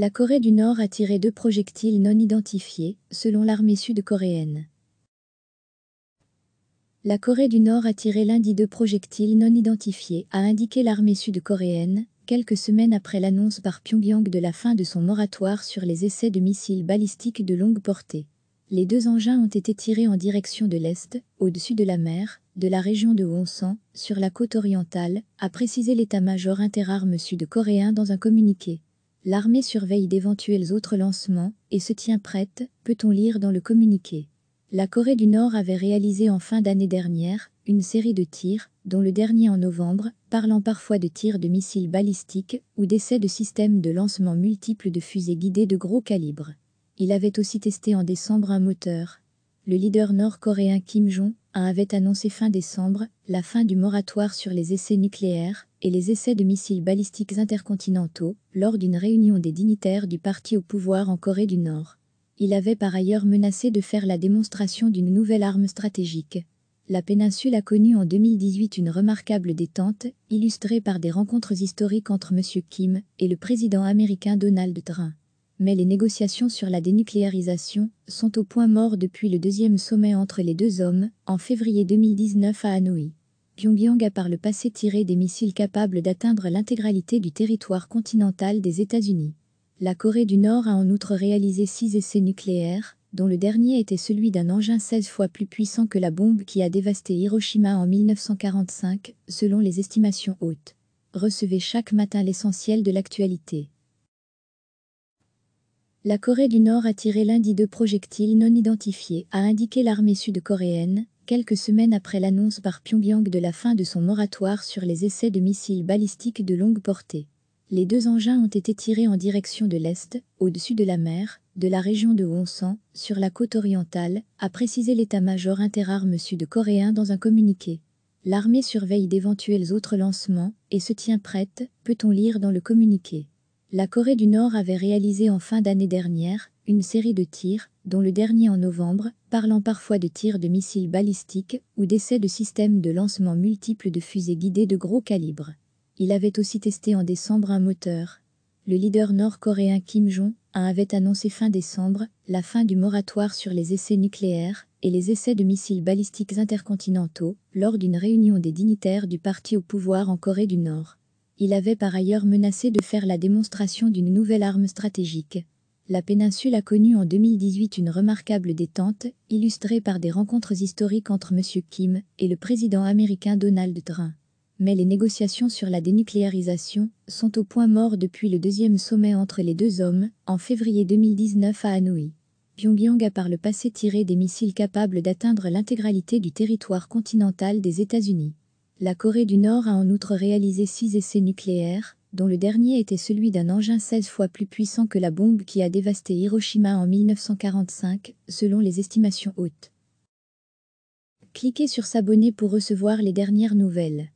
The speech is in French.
la Corée du Nord a tiré deux projectiles non identifiés, selon l'armée sud-coréenne. La Corée du Nord a tiré lundi deux projectiles non identifiés, a indiqué l'armée sud-coréenne, quelques semaines après l'annonce par Pyongyang de la fin de son moratoire sur les essais de missiles balistiques de longue portée. Les deux engins ont été tirés en direction de l'Est, au-dessus de la mer, de la région de Wonsan, sur la côte orientale, a précisé l'état-major interarmes sud-coréen dans un communiqué. L'armée surveille d'éventuels autres lancements et se tient prête, peut-on lire dans le communiqué. La Corée du Nord avait réalisé en fin d'année dernière une série de tirs, dont le dernier en novembre, parlant parfois de tirs de missiles balistiques ou d'essais de systèmes de lancement multiples de fusées guidées de gros calibre. Il avait aussi testé en décembre un moteur le leader nord-coréen Kim Jong un avait annoncé fin décembre la fin du moratoire sur les essais nucléaires et les essais de missiles balistiques intercontinentaux lors d'une réunion des dignitaires du parti au pouvoir en Corée du Nord. Il avait par ailleurs menacé de faire la démonstration d'une nouvelle arme stratégique. La péninsule a connu en 2018 une remarquable détente, illustrée par des rencontres historiques entre M. Kim et le président américain Donald Trump mais les négociations sur la dénucléarisation sont au point mort depuis le deuxième sommet entre les deux hommes, en février 2019 à Hanoï. Pyongyang a par le passé tiré des missiles capables d'atteindre l'intégralité du territoire continental des États-Unis. La Corée du Nord a en outre réalisé six essais nucléaires, dont le dernier était celui d'un engin 16 fois plus puissant que la bombe qui a dévasté Hiroshima en 1945, selon les estimations hautes. Recevez chaque matin l'essentiel de l'actualité. La Corée du Nord a tiré lundi deux projectiles non identifiés, a indiqué l'armée sud-coréenne, quelques semaines après l'annonce par Pyongyang de la fin de son moratoire sur les essais de missiles balistiques de longue portée. Les deux engins ont été tirés en direction de l'Est, au-dessus de la mer, de la région de Wonsan, sur la côte orientale, a précisé l'état-major interarmes sud-coréen dans un communiqué. L'armée surveille d'éventuels autres lancements et se tient prête, peut-on lire dans le communiqué. La Corée du Nord avait réalisé en fin d'année dernière une série de tirs, dont le dernier en novembre, parlant parfois de tirs de missiles balistiques ou d'essais de systèmes de lancement multiples de fusées guidées de gros calibre. Il avait aussi testé en décembre un moteur. Le leader nord-coréen Kim Jong-un avait annoncé fin décembre la fin du moratoire sur les essais nucléaires et les essais de missiles balistiques intercontinentaux lors d'une réunion des dignitaires du parti au pouvoir en Corée du Nord. Il avait par ailleurs menacé de faire la démonstration d'une nouvelle arme stratégique. La péninsule a connu en 2018 une remarquable détente, illustrée par des rencontres historiques entre M. Kim et le président américain Donald Trump. Mais les négociations sur la dénucléarisation sont au point mort depuis le deuxième sommet entre les deux hommes, en février 2019 à Hanoï. Pyongyang a par le passé tiré des missiles capables d'atteindre l'intégralité du territoire continental des États-Unis. La Corée du Nord a en outre réalisé six essais nucléaires, dont le dernier était celui d'un engin 16 fois plus puissant que la bombe qui a dévasté Hiroshima en 1945, selon les estimations hautes. Cliquez sur s'abonner pour recevoir les dernières nouvelles.